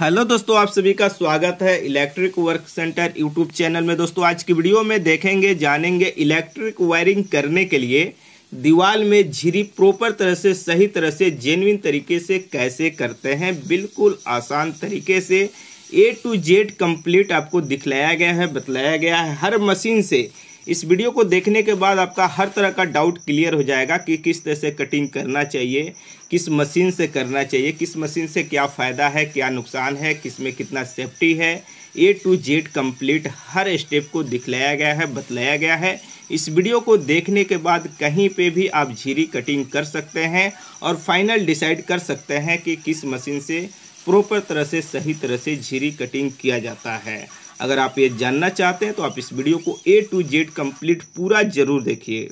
hello दोस्तों आप सभी का स्वागत है electric work centre YouTube channel में दोस्तों आज की वीडियो में देखेंगे जानेंगे इलेक्ट्रिक वायरिंग करने के लिए दीवार में झिरी प्रॉपर तरह से सही तरह से जेनविन तरीके से कैसे करते हैं बिल्कुल आसान तरीके से ए टू जेड कंप्लीट आपको दिखलाया गया है बतलाया गया है हर मशीन से इस वीडियो को देखने के बाद आपका हर तरह का डाउट क्लियर हो जाएगा कि किस तरह से कटिंग करना चाहिए किस मशीन से करना चाहिए किस मशीन से क्या फ़ायदा है क्या नुकसान है किस में कितना सेफ्टी है ए टू जेड कंप्लीट हर स्टेप को दिखलाया गया है बतलाया गया है इस वीडियो को देखने के बाद कहीं पे भी आप झीरी कटिंग कर सकते हैं और फाइनल डिसाइड कर सकते हैं कि किस मशीन से प्रॉपर तरह से सही तरह से झीरी कटिंग किया जाता है अगर आप ये जानना चाहते हैं तो आप इस वीडियो को ए टू जेड कंप्लीट पूरा ज़रूर देखिए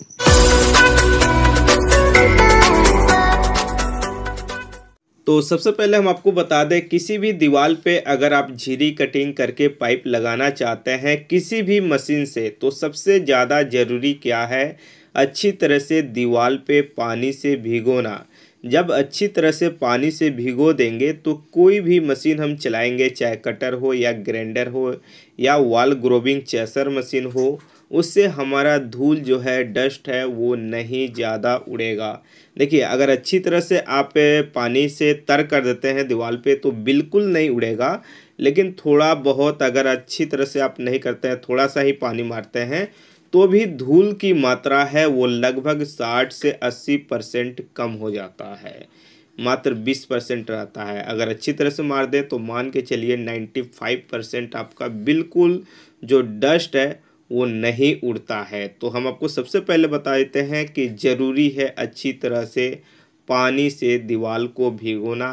तो सबसे पहले हम आपको बता दें किसी भी दीवार पे अगर आप झीरी कटिंग करके पाइप लगाना चाहते हैं किसी भी मशीन से तो सबसे ज़्यादा ज़रूरी क्या है अच्छी तरह से दीवार पे पानी से भिगोना जब अच्छी तरह से पानी से भिगो देंगे तो कोई भी मशीन हम चलाएंगे चाहे कटर हो या ग्राइंडर हो या वाल ग्रोविंग चेसर मशीन हो उससे हमारा धूल जो है डस्ट है वो नहीं ज़्यादा उड़ेगा देखिए अगर अच्छी तरह से आप पानी से तर कर देते हैं दीवार पे तो बिल्कुल नहीं उड़ेगा लेकिन थोड़ा बहुत अगर अच्छी तरह से आप नहीं करते हैं थोड़ा सा ही पानी मारते हैं तो भी धूल की मात्रा है वो लगभग साठ से अस्सी परसेंट कम हो जाता है मात्र बीस परसेंट रहता है अगर अच्छी तरह से मार दें तो मान के चलिए नाइन्टी फाइव परसेंट आपका बिल्कुल जो डस्ट है वो नहीं उड़ता है तो हम आपको सबसे पहले बता देते हैं कि ज़रूरी है अच्छी तरह से पानी से दीवार को भिगोना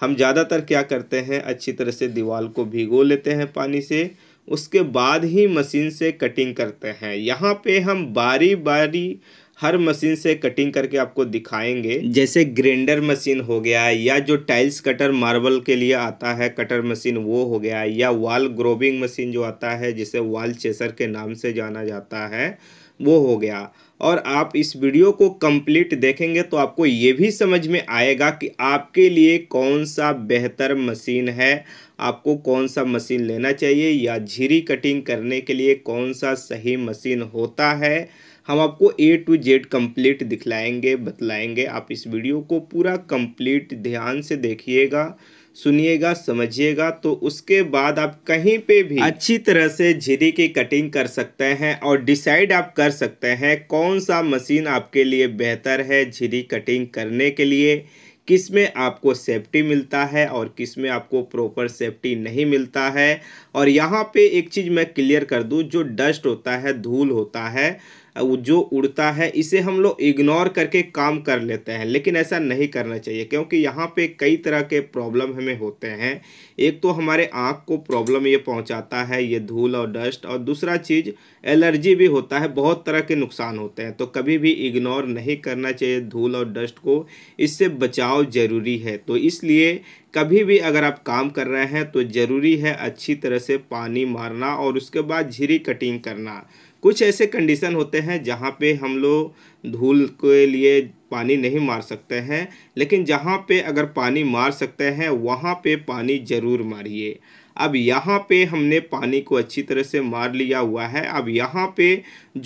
हम ज़्यादातर क्या करते हैं अच्छी तरह से दीवार को भिगो लेते हैं पानी से उसके बाद ही मशीन से कटिंग करते हैं यहाँ पे हम बारी बारी हर मशीन से कटिंग करके आपको दिखाएंगे जैसे ग्रेंडर मशीन हो गया या जो टाइल्स कटर मार्बल के लिए आता है कटर मशीन वो हो गया या वॉल ग्रोबिंग मशीन जो आता है जिसे वॉल चेसर के नाम से जाना जाता है वो हो गया और आप इस वीडियो को कंप्लीट देखेंगे तो आपको ये भी समझ में आएगा कि आपके लिए कौन सा बेहतर मशीन है आपको कौन सा मशीन लेना चाहिए या झीरी कटिंग करने के लिए कौन सा सही मशीन होता है हम आपको ए टू जेड कंप्लीट दिखलाएंगे बतलाएंगे आप इस वीडियो को पूरा कंप्लीट ध्यान से देखिएगा सुनिएगा समझिएगा तो उसके बाद आप कहीं पे भी अच्छी तरह से झिरी की कटिंग कर सकते हैं और डिसाइड आप कर सकते हैं कौन सा मशीन आपके लिए बेहतर है झिरी कटिंग करने के लिए किस में आपको सेफ्टी मिलता है और किस में आपको प्रॉपर सेफ्टी नहीं मिलता है और यहाँ पे एक चीज़ मैं क्लियर कर दूँ जो डस्ट होता है धूल होता है जो उड़ता है इसे हम लोग इग्नोर करके काम कर लेते हैं लेकिन ऐसा नहीं करना चाहिए क्योंकि यहाँ पे कई तरह के प्रॉब्लम हमें होते हैं एक तो हमारे आँख को प्रॉब्लम ये पहुँचाता है ये धूल और डस्ट और दूसरा चीज़ एलर्जी भी होता है बहुत तरह के नुकसान होते हैं तो कभी भी इग्नोर नहीं करना चाहिए धूल और डस्ट को इससे बचाव ज़रूरी है तो इसलिए कभी भी अगर आप काम कर रहे हैं तो ज़रूरी है अच्छी तरह से पानी मारना और उसके बाद झिरी कटिंग करना कुछ ऐसे कंडीशन होते हैं जहाँ पे हम लोग धूल के लिए पानी नहीं मार सकते हैं लेकिन जहाँ पे अगर पानी मार सकते हैं वहाँ पे पानी ज़रूर मारिए अब यहाँ पे हमने पानी को अच्छी तरह से मार लिया हुआ है अब यहाँ पे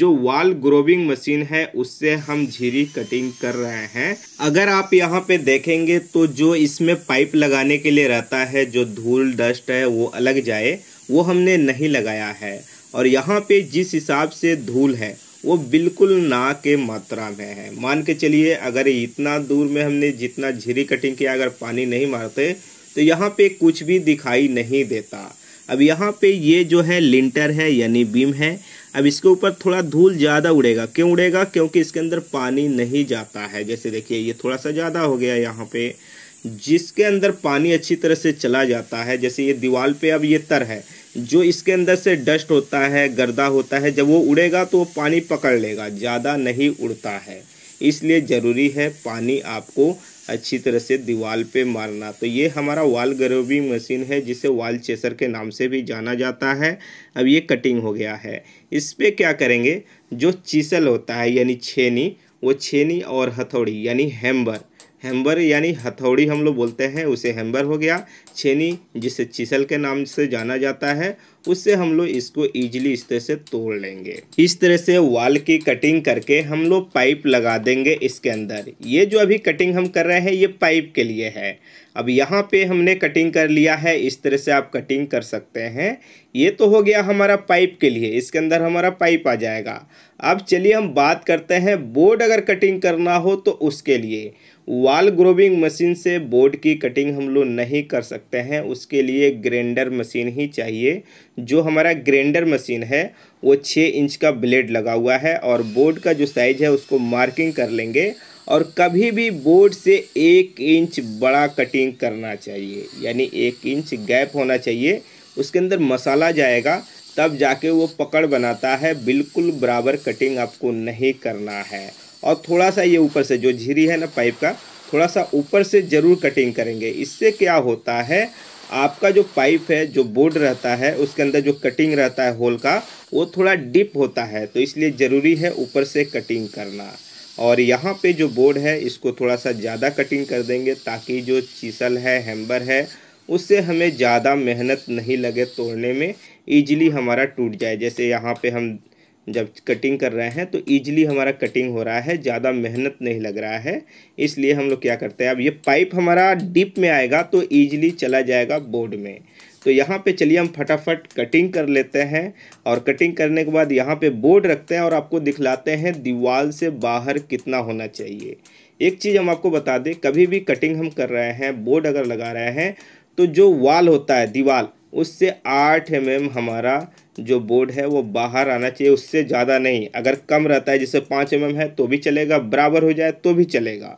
जो वाल ग्रोविंग मशीन है उससे हम झीरी कटिंग कर रहे हैं अगर आप यहाँ पे देखेंगे तो जो इसमें पाइप लगाने के लिए रहता है जो धूल डस्ट है वो अलग जाए वो हमने नहीं लगाया है और यहाँ पे जिस हिसाब से धूल है वो बिल्कुल ना के मात्रा में है मान के चलिए अगर इतना दूर में हमने जितना झिरी कटिंग किया अगर पानी नहीं मारते तो यहाँ पे कुछ भी दिखाई नहीं देता अब यहाँ पे ये जो है लिंटर है यानी बीम है अब इसके ऊपर थोड़ा धूल ज़्यादा उड़ेगा क्यों उड़ेगा क्योंकि इसके अंदर पानी नहीं जाता है जैसे देखिए ये थोड़ा सा ज़्यादा हो गया यहाँ पे जिसके अंदर पानी अच्छी तरह से चला जाता है जैसे ये दीवार पे अब ये तर है जो इसके अंदर से डस्ट होता है गर्दा होता है जब वो उड़ेगा तो वो पानी पकड़ लेगा ज़्यादा नहीं उड़ता है इसलिए ज़रूरी है पानी आपको अच्छी तरह से दीवार पे मारना तो ये हमारा वाल गरोबी मशीन है जिसे वाल चेसर के नाम से भी जाना जाता है अब ये कटिंग हो गया है इस पर क्या करेंगे जो चीसल होता है यानी छेनी वो छेनी और हथौड़ी यानी हैम्बर हैम्बर यानी हथौड़ी हम लोग बोलते हैं उसे हैम्बर हो गया छेनी जिसे चिसल के नाम से जाना जाता है उससे हम लोग इसको ईजिली इस तरह से तोड़ लेंगे इस तरह से वाल की कटिंग करके हम लोग पाइप लगा देंगे इसके अंदर ये जो अभी कटिंग हम कर रहे हैं ये पाइप के लिए है अब यहाँ पे हमने कटिंग कर लिया है इस तरह से आप कटिंग कर सकते हैं ये तो हो गया हमारा पाइप के लिए इसके अंदर हमारा पाइप आ जाएगा अब चलिए हम बात करते हैं बोर्ड अगर कटिंग करना हो तो उसके लिए वाल ग्रोविंग मशीन से बोर्ड की कटिंग हम लोग नहीं कर सकते हैं उसके लिए ग्रेंडर मशीन ही चाहिए जो हमारा ग्रेंडर मशीन है वो छः इंच का ब्लेड लगा हुआ है और बोर्ड का जो साइज़ है उसको मार्किंग कर लेंगे और कभी भी बोर्ड से एक इंच बड़ा कटिंग करना चाहिए यानी एक इंच गैप होना चाहिए उसके अंदर मसाला जाएगा तब जाके वो पकड़ बनाता है बिल्कुल बराबर कटिंग आपको नहीं करना है और थोड़ा सा ये ऊपर से जो झिरी है ना पाइप का थोड़ा सा ऊपर से ज़रूर कटिंग करेंगे इससे क्या होता है आपका जो पाइप है जो बोर्ड रहता है उसके अंदर जो कटिंग रहता है होल का वो थोड़ा डिप होता है तो इसलिए ज़रूरी है ऊपर से कटिंग करना और यहाँ पे जो बोर्ड है इसको थोड़ा सा ज़्यादा कटिंग कर देंगे ताकि जो चीसल है हैम्बर है उससे हमें ज़्यादा मेहनत नहीं लगे तोड़ने में ईजिली हमारा टूट जाए जैसे यहाँ पे हम जब कटिंग कर रहे हैं तो ईजिली हमारा कटिंग हो रहा है ज़्यादा मेहनत नहीं लग रहा है इसलिए हम लोग क्या करते हैं अब ये पाइप हमारा डिप में आएगा तो ईजिली चला जाएगा बोर्ड में तो यहाँ पे चलिए हम फटाफट कटिंग कर लेते हैं और कटिंग करने के बाद यहाँ पे बोर्ड रखते हैं और आपको दिखलाते हैं दीवार से बाहर कितना होना चाहिए एक चीज़ हम आपको बता दें कभी भी कटिंग हम कर रहे हैं बोर्ड अगर लगा रहे हैं तो जो वाल होता है दीवाल उससे आठ एम mm हमारा जो बोर्ड है वो बाहर आना चाहिए उससे ज़्यादा नहीं अगर कम रहता है जैसे पाँच एम mm है तो भी चलेगा बराबर हो जाए तो भी चलेगा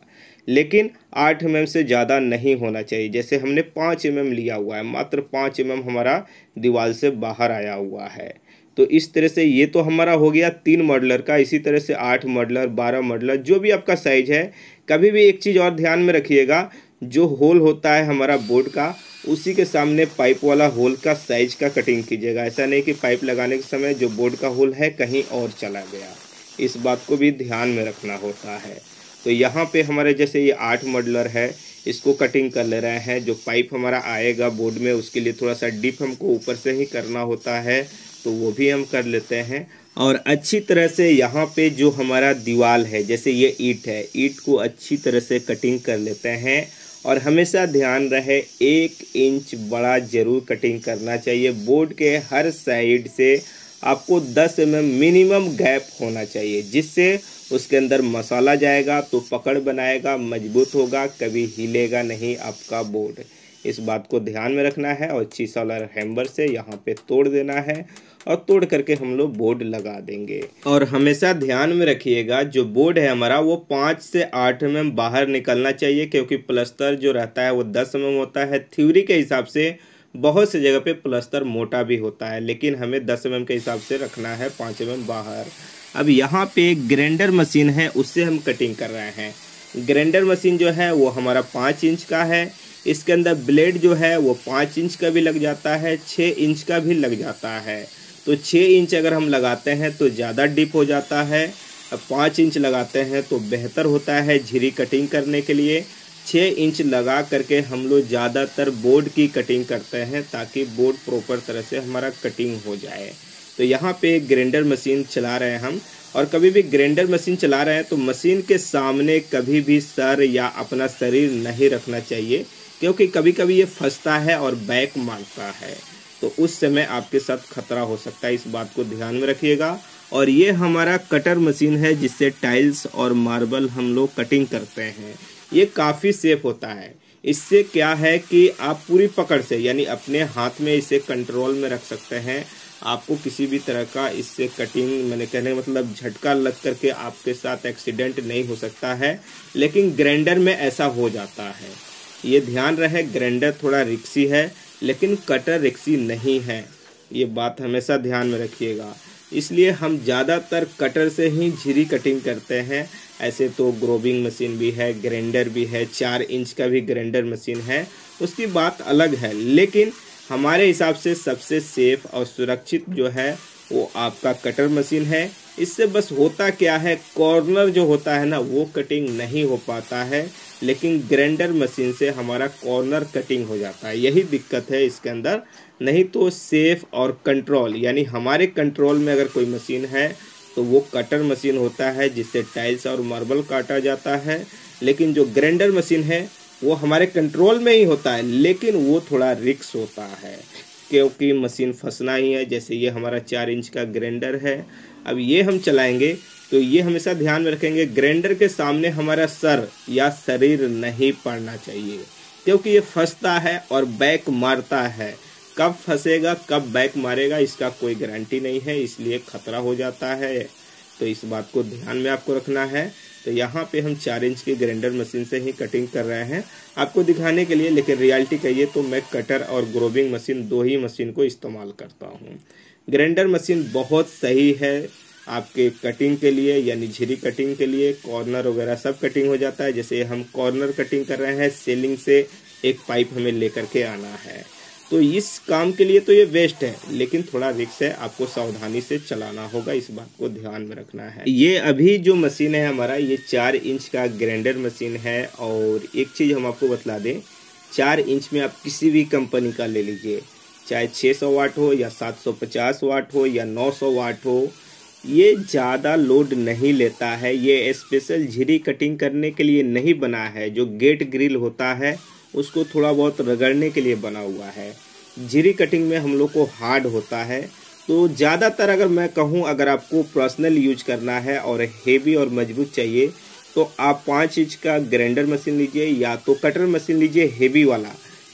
लेकिन आठ एम mm से ज़्यादा नहीं होना चाहिए जैसे हमने पाँच एम mm लिया हुआ है मात्र पाँच एम mm हमारा दीवार से बाहर आया हुआ है तो इस तरह से ये तो हमारा हो गया तीन मॉडलर का इसी तरह से आठ मॉडलर बारह मॉडलर जो भी आपका साइज है कभी भी एक चीज़ और ध्यान में रखिएगा जो होल होता है हमारा बोर्ड का उसी के सामने पाइप वाला होल का साइज का कटिंग कीजिएगा ऐसा नहीं कि पाइप लगाने के समय जो बोर्ड का होल है कहीं और चला गया इस बात को भी ध्यान में रखना होता है तो यहाँ पे हमारे जैसे ये आठ मॉडलर है इसको कटिंग कर ले रहे हैं जो पाइप हमारा आएगा बोर्ड में उसके लिए थोड़ा सा डिप हमको ऊपर से ही करना होता है तो वो भी हम कर लेते हैं और अच्छी तरह से यहाँ पे जो हमारा दीवाल है जैसे ये ईट है ईट को अच्छी तरह से कटिंग कर लेते हैं और हमेशा ध्यान रहे एक इंच बड़ा ज़रूर कटिंग करना चाहिए बोर्ड के हर साइड से आपको 10 एम मिनिमम गैप होना चाहिए जिससे उसके अंदर मसाला जाएगा तो पकड़ बनाएगा मजबूत होगा कभी हिलेगा नहीं आपका बोर्ड इस बात को ध्यान में रखना है और चीसा वाला हैम्बर से यहाँ पे तोड़ देना है और तोड़ करके हम लोग बोर्ड लगा देंगे और हमेशा ध्यान में रखिएगा जो बोर्ड है हमारा वो पाँच से आठ एम बाहर निकलना चाहिए क्योंकि प्लस्तर जो रहता है वो दस एम होता है थ्यूरी के हिसाब से बहुत से जगह पे प्लस्तर मोटा भी होता है लेकिन हमें दस एम mm के हिसाब से रखना है पाँच एम mm बाहर अब यहाँ पे ग्रेंडर मशीन है उससे हम कटिंग कर रहे हैं ग्रेंडर मशीन जो है वो हमारा पाँच इंच का है इसके अंदर ब्लेड जो है वो पाँच इंच का भी लग जाता है छः इंच का भी लग जाता है तो छः इंच अगर हम लगाते हैं तो ज़्यादा डिप हो जाता है पाँच इंच लगाते हैं तो बेहतर होता है झिरी कटिंग करने के लिए छः इंच लगा करके हम लोग ज़्यादातर बोर्ड की कटिंग करते हैं ताकि बोर्ड प्रॉपर तरह से हमारा कटिंग हो जाए तो यहाँ पे ग्राइंडर मशीन चला रहे हैं हम और कभी भी ग्राइंडर मशीन चला रहे हैं तो मशीन के सामने कभी भी सर या अपना शरीर नहीं रखना चाहिए क्योंकि कभी कभी ये फंसता है और बैक मारता है तो उस समय आपके साथ खतरा हो सकता है इस बात को ध्यान में रखिएगा और ये हमारा कटर मशीन है जिससे टाइल्स और मार्बल हम लोग कटिंग करते हैं ये काफ़ी सेफ होता है इससे क्या है कि आप पूरी पकड़ से यानी अपने हाथ में इसे कंट्रोल में रख सकते हैं आपको किसी भी तरह का इससे कटिंग मैंने कहने का मतलब झटका लग करके आपके साथ एक्सीडेंट नहीं हो सकता है लेकिन ग्राइंडर में ऐसा हो जाता है ये ध्यान रहे ग्राइंडर थोड़ा रिक्सी है लेकिन कटर रिक्सी नहीं है ये बात हमेशा ध्यान में रखिएगा इसलिए हम ज़्यादातर कटर से ही झीरी कटिंग करते हैं ऐसे तो ग्रोविंग मशीन भी है ग्राइंडर भी है चार इंच का भी ग्राइंडर मशीन है उसकी बात अलग है लेकिन हमारे हिसाब से सबसे सेफ और सुरक्षित जो है वो आपका कटर मशीन है इससे बस होता क्या है कॉर्नर जो होता है ना वो कटिंग नहीं हो पाता है लेकिन ग्राइंडर मशीन से हमारा कॉर्नर कटिंग हो जाता है यही दिक्कत है इसके अंदर नहीं तो सेफ और कंट्रोल यानी हमारे कंट्रोल में अगर कोई मशीन है तो वो कटर मशीन होता है जिससे टाइल्स और मार्बल काटा जाता है लेकिन जो ग्राइंडर मशीन है वो हमारे कंट्रोल में ही होता है लेकिन वो थोड़ा रिक्स होता है क्योंकि मशीन फंसना ही है जैसे ये हमारा चार इंच का ग्रैंडर है अब ये हम चलाएंगे तो ये हमेशा ध्यान में रखेंगे ग्रेंडर के सामने हमारा सर या शरीर नहीं पड़ना चाहिए क्योंकि ये फंसता है और बैक मारता है कब फंसेगा कब बैक मारेगा इसका कोई गारंटी नहीं है इसलिए खतरा हो जाता है तो इस बात को ध्यान में आपको रखना है तो यहाँ पे हम चार इंच की ग्राइंडर मशीन से ही कटिंग कर रहे हैं आपको दिखाने के लिए लेकिन रियलिटी कहिए तो मैं कटर और ग्रोबिंग मशीन दो ही मशीन को इस्तेमाल करता हूँ ग्राइंडर मशीन बहुत सही है आपके कटिंग के लिए यानी झिरी कटिंग के लिए कॉर्नर वगैरह सब कटिंग हो जाता है जैसे हम कॉर्नर कटिंग कर रहे हैं सेलिंग से एक पाइप हमें लेकर के आना है तो इस काम के लिए तो ये वेस्ट है लेकिन थोड़ा रिक्स है आपको सावधानी से चलाना होगा इस बात को ध्यान में रखना है ये अभी जो मशीन है हमारा ये चार इंच का ग्रैंडर मशीन है और एक चीज़ हम आपको बतला दें चार इंच में आप किसी भी कंपनी का ले लीजिए चाहे 600 वाट हो या 750 वाट हो या 900 वाट हो ये ज़्यादा लोड नहीं लेता है ये स्पेशल झिरी कटिंग करने के लिए नहीं बना है जो गेट ग्रिल होता है उसको थोड़ा बहुत रगड़ने के लिए बना हुआ है जीरी कटिंग में हम लोग को हार्ड होता है तो ज़्यादातर अगर मैं कहूँ अगर आपको पर्सनल यूज करना है और हेवी और मजबूत चाहिए तो आप पाँच इंच का ग्राइंडर मशीन लीजिए या तो कटर मशीन लीजिए हेवी वाला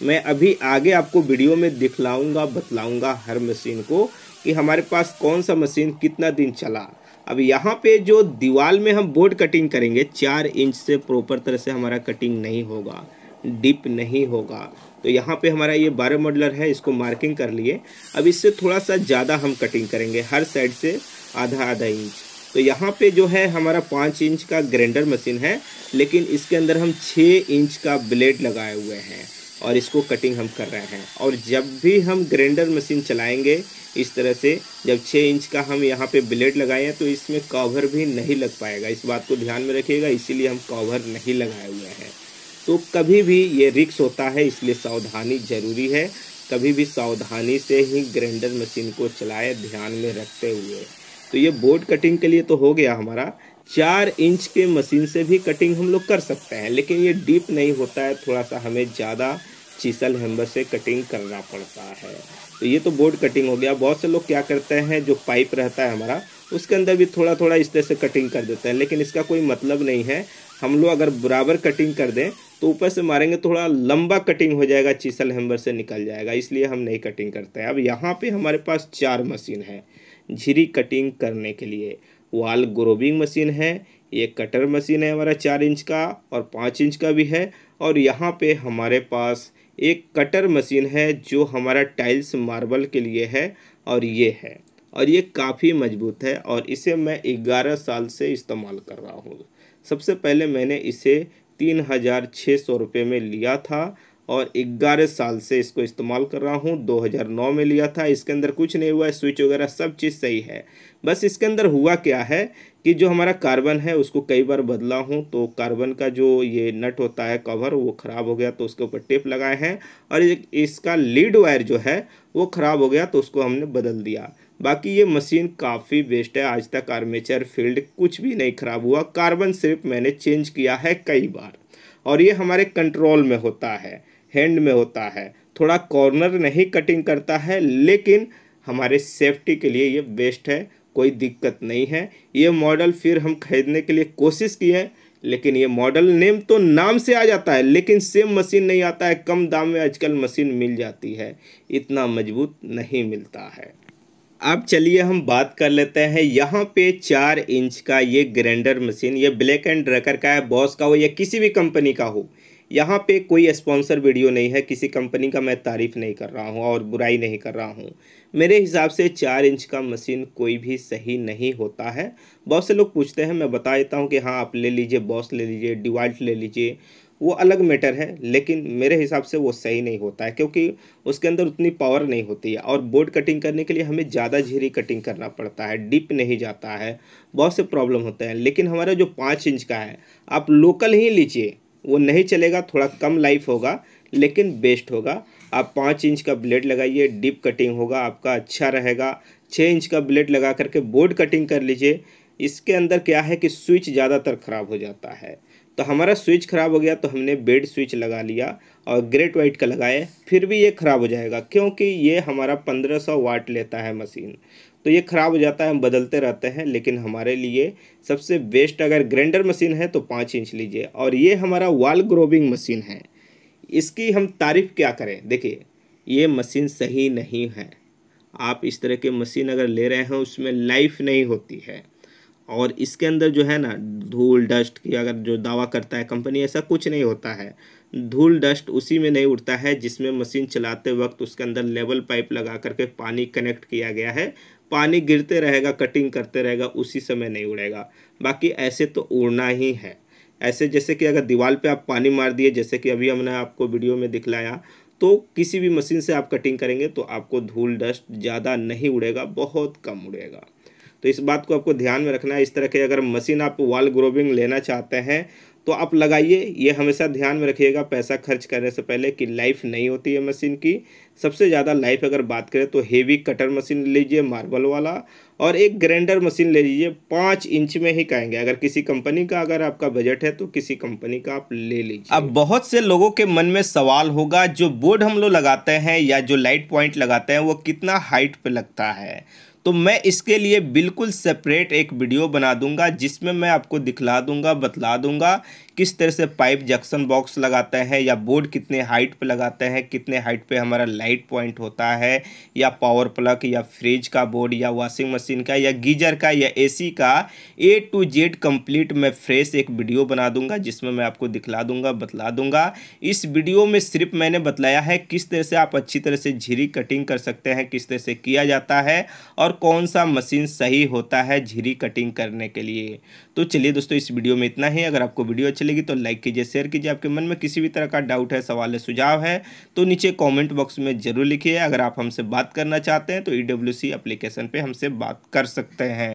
मैं अभी आगे आपको वीडियो में दिखलाऊंगा बतलाऊंगा हर मशीन को कि हमारे पास कौन सा मशीन कितना दिन चला अब यहाँ पे जो दीवार में हम बोर्ड कटिंग करेंगे चार इंच से प्रॉपर तरह से हमारा कटिंग नहीं होगा डिप नहीं होगा तो यहाँ पे हमारा ये बारह मॉडलर है इसको मार्किंग कर लिए अब इससे थोड़ा सा ज़्यादा हम कटिंग करेंगे हर साइड से आधा आधा इंच तो यहाँ पे जो है हमारा पाँच इंच का ग्राइंडर मशीन है लेकिन इसके अंदर हम छः इंच का ब्लेड लगाए हुए हैं और इसको कटिंग हम कर रहे हैं और जब भी हम ग्राइंडर मशीन चलाएंगे इस तरह से जब छः इंच का हम यहाँ पे ब्लेड लगाएं तो इसमें कवर भी नहीं लग पाएगा इस बात को ध्यान में रखिएगा इसीलिए हम कवर नहीं लगाए हुए हैं तो कभी भी ये रिक्स होता है इसलिए सावधानी जरूरी है कभी भी सावधानी से ही ग्राइंडर मशीन को चलाए ध्यान में रखते हुए तो ये बोर्ड कटिंग के लिए तो हो गया हमारा चार इंच के मशीन से भी कटिंग हम लोग कर सकते हैं लेकिन ये डीप नहीं होता है थोड़ा सा हमें ज़्यादा चीसल हेम्बर से कटिंग करना पड़ता है तो ये तो बोर्ड कटिंग हो गया बहुत से लोग क्या करते हैं जो पाइप रहता है हमारा उसके अंदर भी थोड़ा थोड़ा इस तरह से कटिंग कर देते हैं लेकिन इसका कोई मतलब नहीं है हम लोग अगर बराबर कटिंग कर दें तो ऊपर से मारेंगे थोड़ा लंबा कटिंग हो जाएगा चीसल हेम्बर से निकल जाएगा इसलिए हम नहीं कटिंग करते हैं अब यहाँ पे हमारे पास चार मशीन है झिरी कटिंग करने के लिए वाल ग्रोविंग मशीन है ये कटर मशीन है हमारा चार इंच का और पाँच इंच का भी है और यहाँ पे हमारे पास एक कटर मशीन है जो हमारा टाइल्स मार्बल के लिए है और ये है और ये काफ़ी मजबूत है और इसे मैं ग्यारह साल से इस्तेमाल कर रहा हूँ सबसे पहले मैंने इसे तीन हज़ार छः सौ रुपये में लिया था और ग्यारह साल से इसको इस्तेमाल कर रहा हूँ 2009 में लिया था इसके अंदर कुछ नहीं हुआ स्विच वगैरह सब चीज़ सही है बस इसके अंदर हुआ क्या है कि जो हमारा कार्बन है उसको कई बार बदला हूँ तो कार्बन का जो ये नट होता है कवर वो ख़राब हो गया तो उसके ऊपर टेप लगाए हैं और इसका लीड वायर जो है वो ख़राब हो गया तो उसको हमने बदल दिया बाकी ये मशीन काफ़ी बेस्ट है आज तक आर्मेचर फील्ड कुछ भी नहीं ख़राब हुआ कार्बन सिर्फ मैंने चेंज किया है कई बार और ये हमारे कंट्रोल में होता है हैंड में होता है थोड़ा कॉर्नर नहीं कटिंग करता है लेकिन हमारे सेफ्टी के लिए ये बेस्ट है कोई दिक्कत नहीं है ये मॉडल फिर हम खरीदने के लिए कोशिश किए लेकिन ये मॉडल नेम तो नाम से आ जाता है लेकिन सेम मशीन नहीं आता है कम दाम में आजकल मशीन मिल जाती है इतना मजबूत नहीं मिलता है अब चलिए हम बात कर लेते हैं यहाँ पे चार इंच का ये ग्रैंडर मशीन ये ब्लैक एंड ड्रकर का है बॉस का हो या किसी भी कंपनी का हो यहाँ पे कोई स्पॉन्सर वीडियो नहीं है किसी कंपनी का मैं तारीफ़ नहीं कर रहा हूँ और बुराई नहीं कर रहा हूँ मेरे हिसाब से चार इंच का मशीन कोई भी सही नहीं होता है बहुत से लोग पूछते हैं मैं बता देता हूँ कि हाँ आप ले लीजिए बॉस ले लीजिए डिवाल्ट ले लीजिए वो अलग मैटर है लेकिन मेरे हिसाब से वो सही नहीं होता है क्योंकि उसके अंदर उतनी पावर नहीं होती है और बोर्ड कटिंग करने के लिए हमें ज़्यादा झीरी कटिंग करना पड़ता है डीप नहीं जाता है बहुत से प्रॉब्लम होते हैं लेकिन हमारा जो पाँच इंच का है आप लोकल ही लीजिए वो नहीं चलेगा थोड़ा कम लाइफ होगा लेकिन बेस्ट होगा आप पाँच इंच का ब्लेड लगाइए डीप कटिंग होगा आपका अच्छा रहेगा छः इंच का ब्लेड लगा करके बोर्ड कटिंग कर लीजिए इसके अंदर क्या है कि स्विच ज़्यादातर ख़राब हो जाता है तो हमारा स्विच ख़राब हो गया तो हमने बेड स्विच लगा लिया और ग्रेट वाइट का लगाए फिर भी ये ख़राब हो जाएगा क्योंकि ये हमारा पंद्रह सौ वाट लेता है मशीन तो ये ख़राब हो जाता है हम बदलते रहते हैं लेकिन हमारे लिए सबसे बेस्ट अगर ग्रेंडर मशीन है तो पाँच इंच लीजिए और ये हमारा वाल ग्रोबिंग मशीन है इसकी हम तारीफ़ क्या करें देखिए ये मशीन सही नहीं है आप इस तरह के मशीन अगर ले रहे हैं उसमें लाइफ नहीं होती है और इसके अंदर जो है ना धूल डस्ट की अगर जो दावा करता है कंपनी ऐसा कुछ नहीं होता है धूल डस्ट उसी में नहीं उड़ता है जिसमें मशीन चलाते वक्त उसके अंदर लेवल पाइप लगा करके पानी कनेक्ट किया गया है पानी गिरते रहेगा कटिंग करते रहेगा उसी समय नहीं उड़ेगा बाकी ऐसे तो उड़ना ही है ऐसे जैसे कि अगर दीवार पे आप पानी मार दिए जैसे कि अभी हमने आपको वीडियो में दिखलाया तो किसी भी मशीन से आप कटिंग करेंगे तो आपको धूल डस्ट ज़्यादा नहीं उड़ेगा बहुत कम उड़ेगा तो इस बात को आपको ध्यान में रखना है इस तरह के अगर मशीन आप वॉल ग्रोविंग लेना चाहते हैं तो आप लगाइए ये हमेशा ध्यान में रखिएगा पैसा खर्च करने से पहले कि लाइफ नहीं होती है मशीन की सबसे ज़्यादा लाइफ अगर बात करें तो हेवी कटर मशीन लीजिए मार्बल वाला और एक ग्राइंडर मशीन ले लीजिए पाँच इंच में ही कहेंगे अगर किसी कंपनी का अगर आपका बजट है तो किसी कंपनी का आप ले लीजिए अब बहुत से लोगों के मन में सवाल होगा जो बोर्ड हम लोग लगाते हैं या जो लाइट पॉइंट लगाते हैं वो कितना हाइट पर लगता है तो मैं इसके लिए बिल्कुल सेपरेट एक वीडियो बना दूंगा जिसमें मैं आपको दिखला दूंगा बतला दूंगा किस तरह से पाइप जंक्शन बॉक्स लगाते हैं या बोर्ड कितने हाइट पर लगाते हैं कितने हाइट पर हमारा लाइट पॉइंट होता है या पावर प्लग या फ्रिज का बोर्ड या वॉशिंग मशीन का या गीजर का या ए का ए टू जेड कंप्लीट मैं फ्रेश एक वीडियो बना दूंगा जिसमें मैं आपको दिखला दूंगा बतला दूंगा इस वीडियो में सिर्फ मैंने बतलाया है किस तरह से आप अच्छी तरह से झीरी कटिंग कर सकते हैं किस तरह से किया जाता है और कौन सा मशीन सही होता है झीरी कटिंग करने के लिए तो चलिए दोस्तों इस वीडियो में इतना ही अगर आपको वीडियो अच्छी लगी तो लाइक कीजिए शेयर कीजिए आपके मन में किसी भी तरह का डाउट है सवाल है सुझाव है तो नीचे कॉमेंट बॉक्स में जरूर लिखिए अगर आप हमसे बात करना चाहते हैं तो ई एप्लीकेशन पर हमसे बात कर सकते हैं